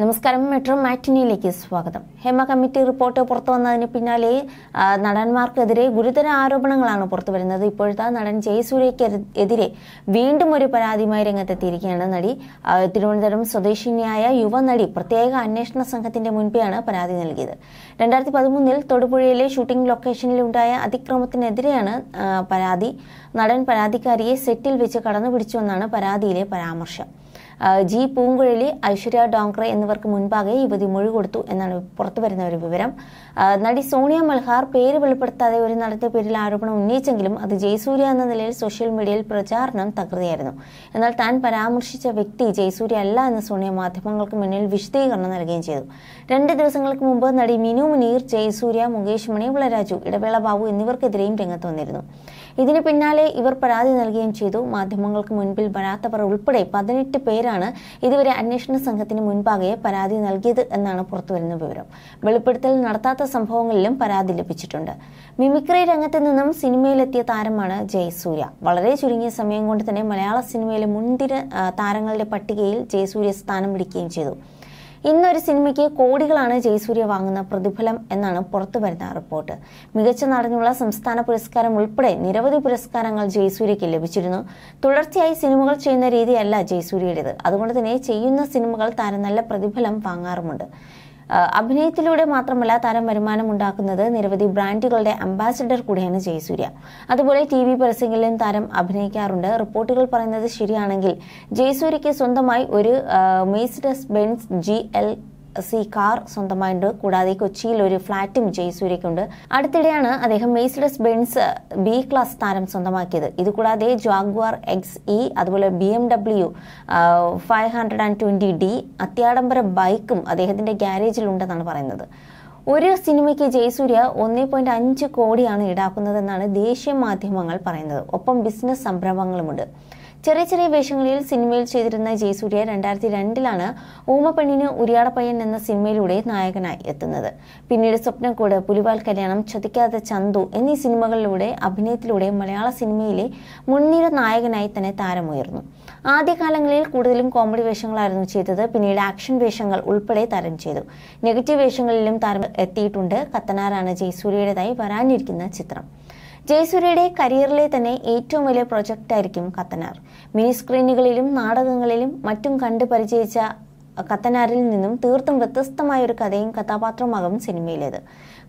നമസ്കാരം മെട്രോ മാറ്റിനിയിലേക്ക് സ്വാഗതം Hema committee report പുറത്തു വന്നതിന് പിന്നാലെ നടന്മാർക്കെതിരെ ഗുരുതര ആരോപണങ്ങളാണ് പുറത്തു വരുന്നത് ഇപ്പോഴത്തെ നടൻ ജയസൂര്യക്കെതിരെ വീണ്ടും ഒരു പരാതിയുമായി രംഗത്തെത്തിയിരിക്കുകയാണ് നടി തിരുവനന്തപുരം സ്വദേശിനിയായ യുവനടി പ്രത്യേക അന്വേഷണ സംഘത്തിന്റെ മുൻപെയാണ് പരാതി നൽകിയത് രണ്ടായിരത്തി പതിമൂന്നിൽ തൊടുപുഴയിലെ ഷൂട്ടിംഗ് ലൊക്കേഷനിലുണ്ടായ അതിക്രമത്തിനെതിരെയാണ് പരാതി നടൻ പരാതിക്കാരിയെ സെറ്റിൽ വെച്ച് കടന്നുപിടിച്ചുവെന്നാണ് പരാതിയിലെ പരാമർശം ജി പൂങ്കുഴലി ഐശ്വര്യ ഡോങ്ക്ര എന്നിവർക്ക് മുൻപാകെ യുവതി മൊഴി കൊടുത്തു എന്നാണ് പുറത്തു വരുന്ന ഒരു വിവരം നടി സോണിയ മൽഹാർ പേര് വെളിപ്പെടുത്താതെ ഒരു നടന്റെ പേരിൽ ആരോപണം ഉന്നയിച്ചെങ്കിലും അത് ജയസൂര്യ എന്ന നിലയിൽ സോഷ്യൽ മീഡിയയിൽ പ്രചാരണം തകൃതിയായിരുന്നു എന്നാൽ താൻ പരാമർശിച്ച വ്യക്തി ജയസൂര്യ അല്ല എന്ന് സോണിയ മാധ്യമങ്ങൾക്ക് മുന്നിൽ വിശദീകരണം നൽകുകയും ചെയ്തു രണ്ട് ദിവസങ്ങൾക്ക് മുമ്പ് നടി മിനു മുനീർ ജയസൂര്യ മുകേഷ് മണി വിളരാജു ഇടവേള ബാബു എന്നിവർക്കെതിരെയും രംഗത്ത് വന്നിരുന്നു ഇതിന് പിന്നാലെ ഇവർ പരാതി നൽകുകയും ചെയ്തു മാധ്യമങ്ങൾക്ക് മുൻപിൽ വരാത്തവർ ഉൾപ്പെടെ പതിനെട്ട് പേര് പേരാണ് ഇതുവരെ അന്വേഷണ സംഘത്തിന് മുൻപാകെ പരാതി നൽകിയത് എന്നാണ് പുറത്തുവരുന്ന വിവരം വെളിപ്പെടുത്തൽ നടത്താത്ത സംഭവങ്ങളിലും പരാതി ലഭിച്ചിട്ടുണ്ട് മിമിക്രി രംഗത്ത് നിന്നും സിനിമയിലെത്തിയ താരമാണ് ജയസൂര്യ വളരെ ചുരുങ്ങിയ സമയം കൊണ്ട് തന്നെ മലയാള സിനിമയിലെ മുൻതിര താരങ്ങളുടെ പട്ടികയിൽ ജയസൂര്യ സ്ഥാനം പിടിക്കുകയും ചെയ്തു ഇന്നൊരു സിനിമയ്ക്ക് കോടികളാണ് ജയസൂര്യ വാങ്ങുന്ന പ്രതിഫലം എന്നാണ് പുറത്തു വരുന്ന റിപ്പോർട്ട് മികച്ച നടനുള്ള സംസ്ഥാന പുരസ്കാരം ഉൾപ്പെടെ നിരവധി പുരസ്കാരങ്ങൾ ജയസൂര്യയ്ക്ക് ലഭിച്ചിരുന്നു തുടർച്ചയായി സിനിമകൾ ചെയ്യുന്ന രീതിയല്ല ജയസൂര്യയുടേത് അതുകൊണ്ട് തന്നെ ചെയ്യുന്ന സിനിമകൾ താരം നല്ല പ്രതിഫലം വാങ്ങാറുമുണ്ട് അഭിനയത്തിലൂടെ മാത്രമല്ല താരം വരുമാനം ഉണ്ടാക്കുന്നത് നിരവധി ബ്രാൻഡുകളുടെ അംബാസിഡർ കൂടിയാണ് ജയസൂര്യ അതുപോലെ ടി വി പരസ്യങ്ങളിലും താരം അഭിനയിക്കാറുണ്ട് റിപ്പോർട്ടുകൾ പറയുന്നത് ശരിയാണെങ്കിൽ ജയസൂര്യക്ക് സ്വന്തമായി ഒരു Mercedes Benz G L C car സ്വന്തമായിട്ടുണ്ട് കൂടാതെ കൊച്ചിയിൽ ഒരു ഫ്ളാറ്റും സൂര്യക്കുണ്ട് അടുത്തിടെയാണ് അദ്ദേഹം മെയ്സിഡസ് ബെൻസ് ബി ക്ലാസ് താരം സ്വന്തമാക്കിയത് ഇതുകൂടാതെ ജാഗ്വാർ എക്സ് ഇ അതുപോലെ B M W five hundred and twenty D അത്യാഡംബര ബൈക്കും അദ്ദേഹത്തിന്റെ ഗ്യാരേജിലുണ്ടെന്നാണ് പറയുന്നത് ഒരു സിനിമയ്ക്ക് ജയസൂര്യ ഒന്നേ പോയിന്റ് അഞ്ച് കോടിയാണ് ഈടാക്കുന്നതെന്നാണ് ദേശീയ മാധ്യമങ്ങൾ പറയുന്നത് ഒപ്പം ബിസിനസ് സംരംഭങ്ങളുമുണ്ട് ചെറിയ ചെറിയ വേഷങ്ങളിൽ സിനിമയിൽ ചെയ്തിരുന്ന ജയസൂര്യ രണ്ടായിരത്തി രണ്ടിലാണ് ഓമപ്പെണ്ണിന് ഉരിയാടപ്പയ്യൻ എന്ന സിനിമയിലൂടെ നായകനായി എത്തുന്നത് പിന്നീട് സ്വപ്നക്കൂട് പുലിവാൽ കല്യാണം ചതിക്കാതെ ചന്തു എന്നീ സിനിമകളിലൂടെ അഭിനയത്തിലൂടെ മലയാള സിനിമയിലെ മുൻനിര നായകനായി തന്നെ താരമുയർന്നു ആദ്യകാലങ്ങളിൽ കൂടുതലും കോമഡി വേഷങ്ങളായിരുന്നു ചെയ്തത് പിന്നീട് ആക്ഷൻ വേഷങ്ങൾ ഉൾപ്പെടെ തരം ചെയ്തു നെഗറ്റീവ് വേഷങ്ങളിലും താരം എത്തിയിട്ടുണ്ട് കത്തനാറാണ് ജയസൂര്യയുടേതായി വരാനിരിക്കുന്ന ചിത്രം ജയസൂര്യയുടെ കരിയറിലെ തന്നെ ഏറ്റവും വലിയ പ്രൊജക്റ്റ് ആയിരിക്കും കത്തനാർ മിനി സ്ക്രീനുകളിലും നാടകങ്ങളിലും മറ്റും കണ്ടു പരിചയിച്ച കത്തനാരിൽ നിന്നും തീർത്തും വ്യത്യസ്തമായ ഒരു കഥയും കഥാപാത്രമാകും സിനിമയിലേത്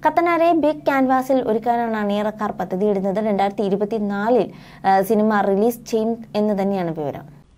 കത്തനാരെ ബിഗ് ക്യാൻവാസിൽ ഒരുക്കാനാണ് ഏറെക്കാർ പദ്ധതിയിടുന്നത് രണ്ടായിരത്തി ഇരുപത്തിനാലിൽ സിനിമ റിലീസ് ചെയ്യും എന്ന് തന്നെയാണ് വിവരം